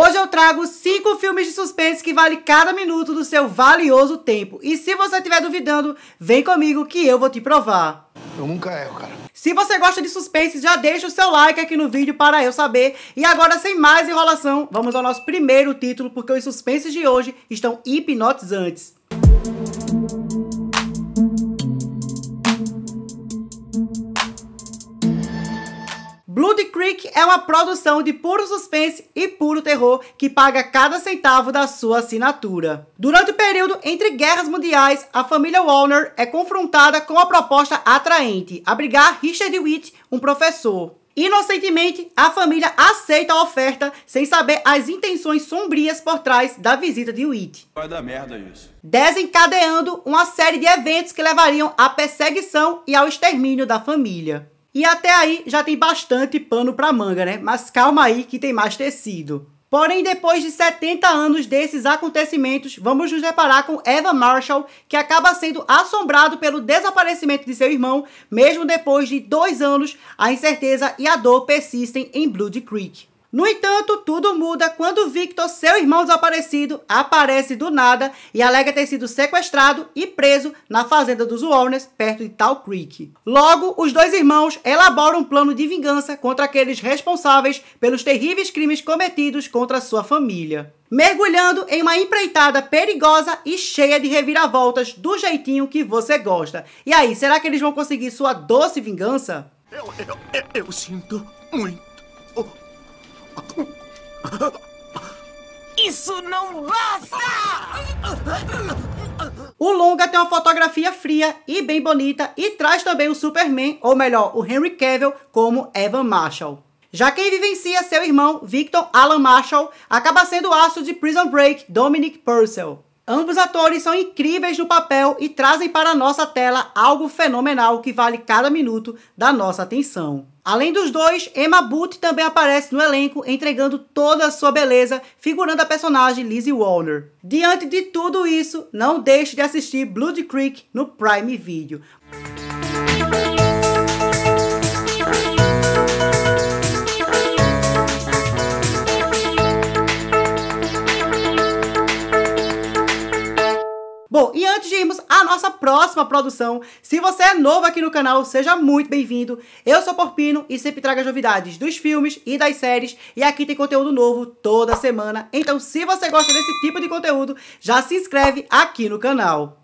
Hoje eu trago cinco filmes de suspense que vale cada minuto do seu valioso tempo. E se você estiver duvidando, vem comigo que eu vou te provar. Eu nunca erro, cara. Se você gosta de suspense, já deixa o seu like aqui no vídeo para eu saber. E agora, sem mais enrolação, vamos ao nosso primeiro título, porque os suspenses de hoje estão hipnotizantes. Música Creek é uma produção de puro suspense e puro terror que paga cada centavo da sua assinatura. Durante o período entre guerras mundiais, a família Warner é confrontada com a proposta atraente: abrigar Richard Witt, um professor. Inocentemente, a família aceita a oferta sem saber as intenções sombrias por trás da visita de Witt. Vai dar merda isso. Desencadeando uma série de eventos que levariam à perseguição e ao extermínio da família. E até aí já tem bastante pano para manga, né? Mas calma aí que tem mais tecido. Porém, depois de 70 anos desses acontecimentos, vamos nos deparar com Evan Marshall, que acaba sendo assombrado pelo desaparecimento de seu irmão, mesmo depois de dois anos, a incerteza e a dor persistem em Blood Creek. No entanto, tudo muda quando Victor, seu irmão desaparecido, aparece do nada e alega ter sido sequestrado e preso na fazenda dos Warners, perto de Tal Creek. Logo, os dois irmãos elaboram um plano de vingança contra aqueles responsáveis pelos terríveis crimes cometidos contra sua família. Mergulhando em uma empreitada perigosa e cheia de reviravoltas do jeitinho que você gosta. E aí, será que eles vão conseguir sua doce vingança? Eu, eu, eu, eu sinto muito isso não basta! O longa tem uma fotografia fria e bem bonita e traz também o Superman, ou melhor, o Henry Cavill, como Evan Marshall. Já quem vivencia seu irmão, Victor Alan Marshall, acaba sendo o astro de Prison Break, Dominic Purcell. Ambos atores são incríveis no papel e trazem para a nossa tela algo fenomenal que vale cada minuto da nossa atenção. Além dos dois, Emma Booth também aparece no elenco, entregando toda a sua beleza, figurando a personagem Lizzie Warner. Diante de tudo isso, não deixe de assistir Blood Creek no Prime Video. Bom, e antes de irmos à nossa próxima produção, se você é novo aqui no canal, seja muito bem-vindo. Eu sou Porpino e sempre trago as novidades dos filmes e das séries, e aqui tem conteúdo novo toda semana. Então, se você gosta desse tipo de conteúdo, já se inscreve aqui no canal.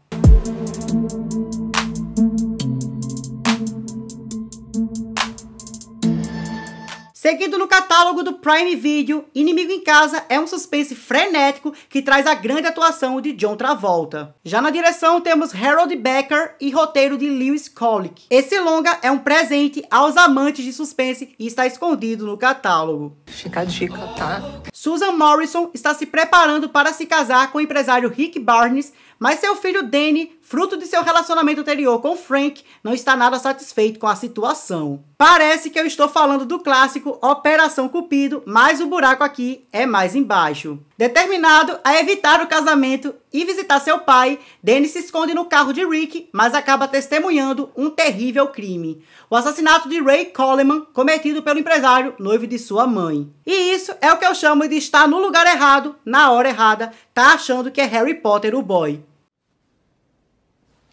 Seguido no catálogo do Prime Video, Inimigo em Casa é um suspense frenético que traz a grande atuação de John Travolta. Já na direção temos Harold Becker e roteiro de Lewis Colick. Esse longa é um presente aos amantes de suspense e está escondido no catálogo. Fica a dica, tá? Susan Morrison está se preparando para se casar com o empresário Rick Barnes, mas seu filho Danny fruto de seu relacionamento anterior com Frank, não está nada satisfeito com a situação. Parece que eu estou falando do clássico Operação Cupido, mas o buraco aqui é mais embaixo. Determinado a evitar o casamento e visitar seu pai, Danny se esconde no carro de Rick, mas acaba testemunhando um terrível crime: o assassinato de Ray Coleman, cometido pelo empresário noivo de sua mãe. E isso é o que eu chamo de estar no lugar errado, na hora errada, tá achando que é Harry Potter o boy.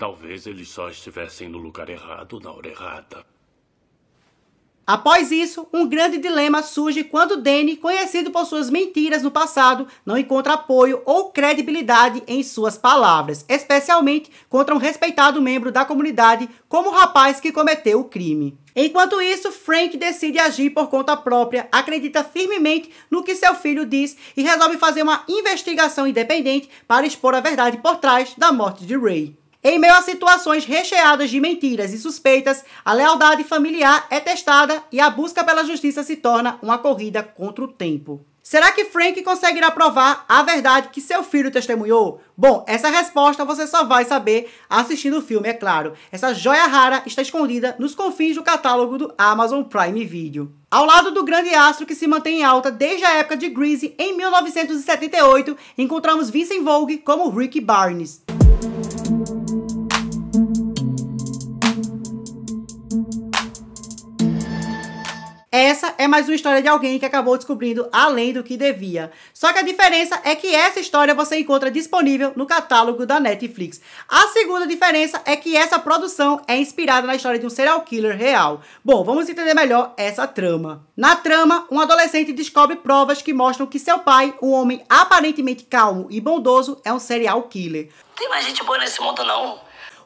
Talvez eles só estivessem no lugar errado na hora errada. Após isso, um grande dilema surge quando Danny, conhecido por suas mentiras no passado, não encontra apoio ou credibilidade em suas palavras, especialmente contra um respeitado membro da comunidade, como o rapaz que cometeu o crime. Enquanto isso, Frank decide agir por conta própria, acredita firmemente no que seu filho diz e resolve fazer uma investigação independente para expor a verdade por trás da morte de Ray. Em meio a situações recheadas de mentiras e suspeitas, a lealdade familiar é testada e a busca pela justiça se torna uma corrida contra o tempo. Será que Frank conseguirá provar a verdade que seu filho testemunhou? Bom, essa resposta você só vai saber assistindo o filme, é claro. Essa joia rara está escondida nos confins do catálogo do Amazon Prime Video. Ao lado do grande astro que se mantém em alta desde a época de Greasy em 1978, encontramos Vincent Vogue como Rick Barnes. Essa é mais uma história de alguém que acabou descobrindo além do que devia. Só que a diferença é que essa história você encontra disponível no catálogo da Netflix. A segunda diferença é que essa produção é inspirada na história de um serial killer real. Bom, vamos entender melhor essa trama. Na trama, um adolescente descobre provas que mostram que seu pai, um homem aparentemente calmo e bondoso, é um serial killer. Não tem mais gente boa nesse mundo, não.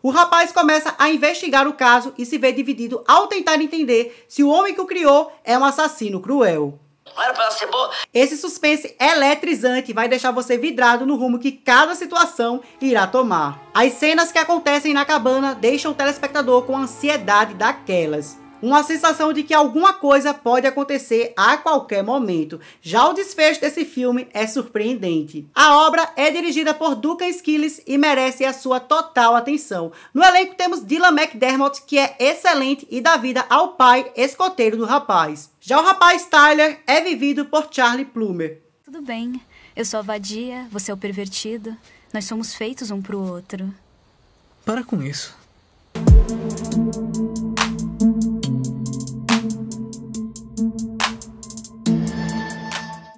O rapaz começa a investigar o caso e se vê dividido ao tentar entender se o homem que o criou é um assassino cruel. Esse suspense eletrizante vai deixar você vidrado no rumo que cada situação irá tomar. As cenas que acontecem na cabana deixam o telespectador com ansiedade daquelas uma sensação de que alguma coisa pode acontecer a qualquer momento. Já o desfecho desse filme é surpreendente. A obra é dirigida por Duca Skillis e merece a sua total atenção. No elenco temos Dylan McDermott, que é excelente e dá vida ao pai escoteiro do rapaz. Já o rapaz Tyler é vivido por Charlie Plummer. Tudo bem, eu sou a vadia, você é o pervertido, nós somos feitos um pro outro. Para com isso.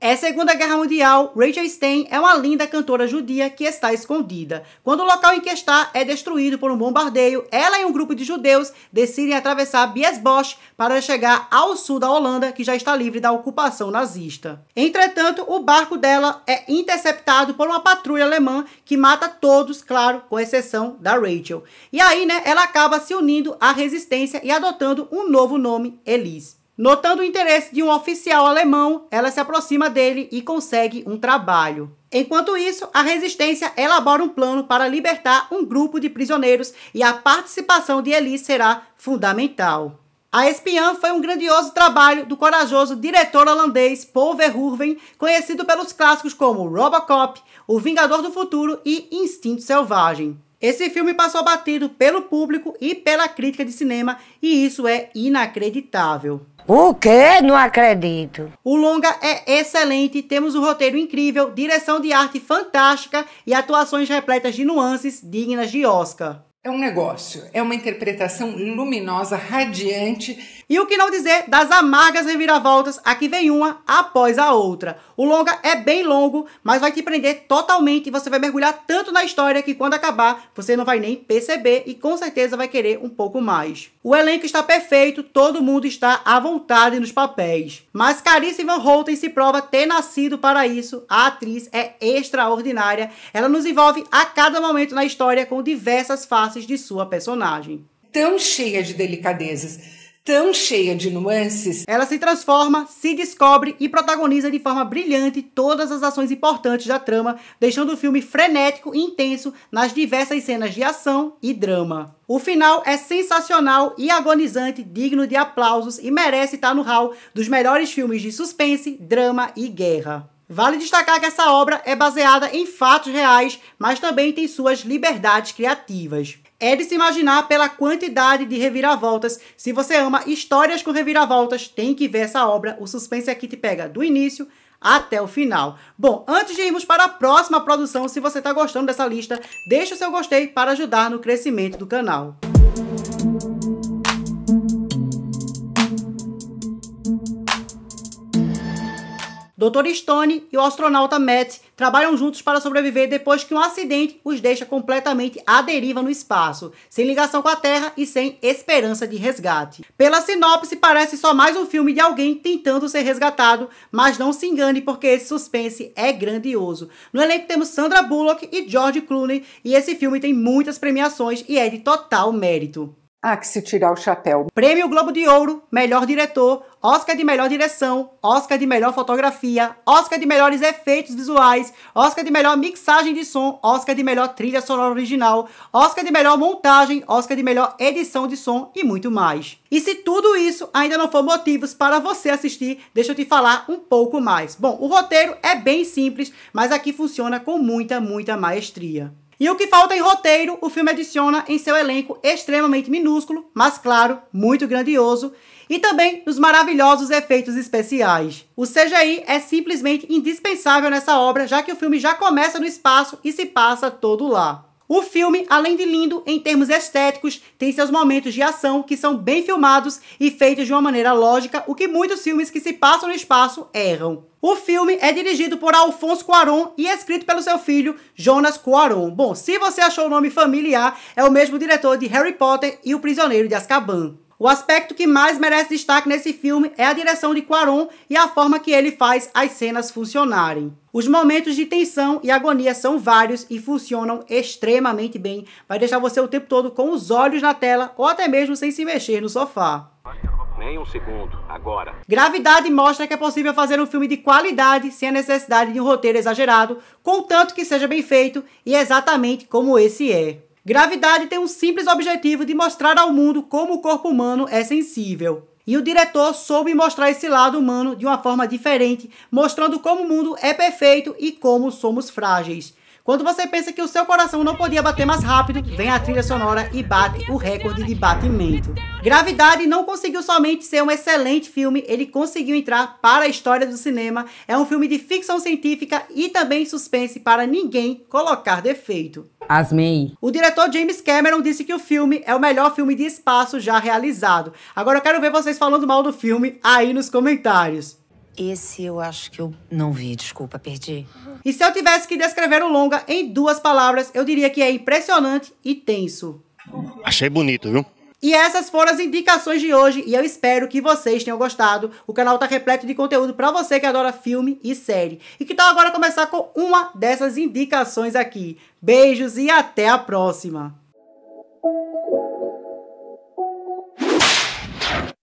É Segunda Guerra Mundial, Rachel Stein é uma linda cantora judia que está escondida. Quando o local em que está é destruído por um bombardeio, ela e um grupo de judeus decidem atravessar Biesbosch para chegar ao sul da Holanda, que já está livre da ocupação nazista. Entretanto, o barco dela é interceptado por uma patrulha alemã que mata todos, claro, com exceção da Rachel. E aí, né, ela acaba se unindo à resistência e adotando um novo nome, Elise. Notando o interesse de um oficial alemão, ela se aproxima dele e consegue um trabalho. Enquanto isso, a Resistência elabora um plano para libertar um grupo de prisioneiros e a participação de Elise será fundamental. A Espiã foi um grandioso trabalho do corajoso diretor holandês Paul Verhoeven, conhecido pelos clássicos como Robocop, O Vingador do Futuro e Instinto Selvagem. Esse filme passou batido pelo público e pela crítica de cinema, e isso é inacreditável. O quê? Não acredito. O longa é excelente, temos um roteiro incrível, direção de arte fantástica e atuações repletas de nuances dignas de Oscar é um negócio, é uma interpretação luminosa, radiante. E o que não dizer das amargas reviravoltas, aqui vem uma após a outra. O longa é bem longo, mas vai te prender totalmente e você vai mergulhar tanto na história que quando acabar, você não vai nem perceber e com certeza vai querer um pouco mais. O elenco está perfeito, todo mundo está à vontade nos papéis. Mas Carice Van Houten se prova ter nascido para isso. A atriz é extraordinária. Ela nos envolve a cada momento na história com diversas faces faces de sua personagem. Tão cheia de delicadezas tão cheia de nuances. Ela se transforma, se descobre e protagoniza de forma brilhante todas as ações importantes da trama, deixando o filme frenético e intenso nas diversas cenas de ação e drama. O final é sensacional e agonizante, digno de aplausos e merece estar no hall dos melhores filmes de suspense, drama e guerra. Vale destacar que essa obra é baseada em fatos reais, mas também tem suas liberdades criativas é de se imaginar pela quantidade de reviravoltas. Se você ama histórias com reviravoltas, tem que ver essa obra. O suspense aqui é te pega do início até o final. Bom, antes de irmos para a próxima produção, se você está gostando dessa lista, deixa o seu gostei para ajudar no crescimento do canal. Dr. Stone e o astronauta Matt trabalham juntos para sobreviver depois que um acidente os deixa completamente à deriva no espaço, sem ligação com a Terra e sem esperança de resgate. Pela sinopse, parece só mais um filme de alguém tentando ser resgatado, mas não se engane porque esse suspense é grandioso. No elenco temos Sandra Bullock e George Clooney, e esse filme tem muitas premiações e é de total mérito. Ah, que se tirar o chapéu. Prêmio Globo de Ouro, melhor diretor, Oscar de melhor direção, Oscar de melhor fotografia, Oscar de melhores efeitos visuais, Oscar de melhor mixagem de som, Oscar de melhor trilha sonora original, Oscar de melhor montagem, Oscar de melhor edição de som e muito mais. E se tudo isso ainda não for motivos para você assistir, deixa eu te falar um pouco mais. Bom, o roteiro é bem simples, mas aqui funciona com muita, muita maestria. E o que falta em roteiro, o filme adiciona em seu elenco extremamente minúsculo, mas claro, muito grandioso, e também nos maravilhosos efeitos especiais. O CGI é simplesmente indispensável nessa obra, já que o filme já começa no espaço e se passa todo lá. O filme, além de lindo em termos estéticos, tem seus momentos de ação que são bem filmados e feitos de uma maneira lógica, o que muitos filmes que se passam no espaço erram. O filme é dirigido por Alfonso Cuaron e é escrito pelo seu filho Jonas Cuaron. Bom, se você achou o nome familiar, é o mesmo diretor de Harry Potter e O Prisioneiro de Azkaban. O aspecto que mais merece destaque nesse filme é a direção de Quaron e a forma que ele faz as cenas funcionarem. Os momentos de tensão e agonia são vários e funcionam extremamente bem. Vai deixar você o tempo todo com os olhos na tela ou até mesmo sem se mexer no sofá. Nem um segundo, agora. Gravidade mostra que é possível fazer um filme de qualidade sem a necessidade de um roteiro exagerado, contanto que seja bem feito e exatamente como esse é. Gravidade tem um simples objetivo de mostrar ao mundo como o corpo humano é sensível. E o diretor soube mostrar esse lado humano de uma forma diferente, mostrando como o mundo é perfeito e como somos frágeis. Quando você pensa que o seu coração não podia bater mais rápido, vem a trilha sonora e bate o recorde de batimento. Gravidade não conseguiu somente ser um excelente filme, ele conseguiu entrar para a história do cinema. É um filme de ficção científica e também suspense para ninguém colocar defeito. Asmei. O diretor James Cameron disse que o filme é o melhor filme de espaço já realizado. Agora eu quero ver vocês falando mal do filme aí nos comentários. Esse eu acho que eu não vi, desculpa, perdi. E se eu tivesse que descrever o longa em duas palavras, eu diria que é impressionante e tenso. Achei bonito, viu? E essas foram as indicações de hoje e eu espero que vocês tenham gostado. O canal tá repleto de conteúdo para você que adora filme e série. E que tal agora começar com uma dessas indicações aqui? Beijos e até a próxima.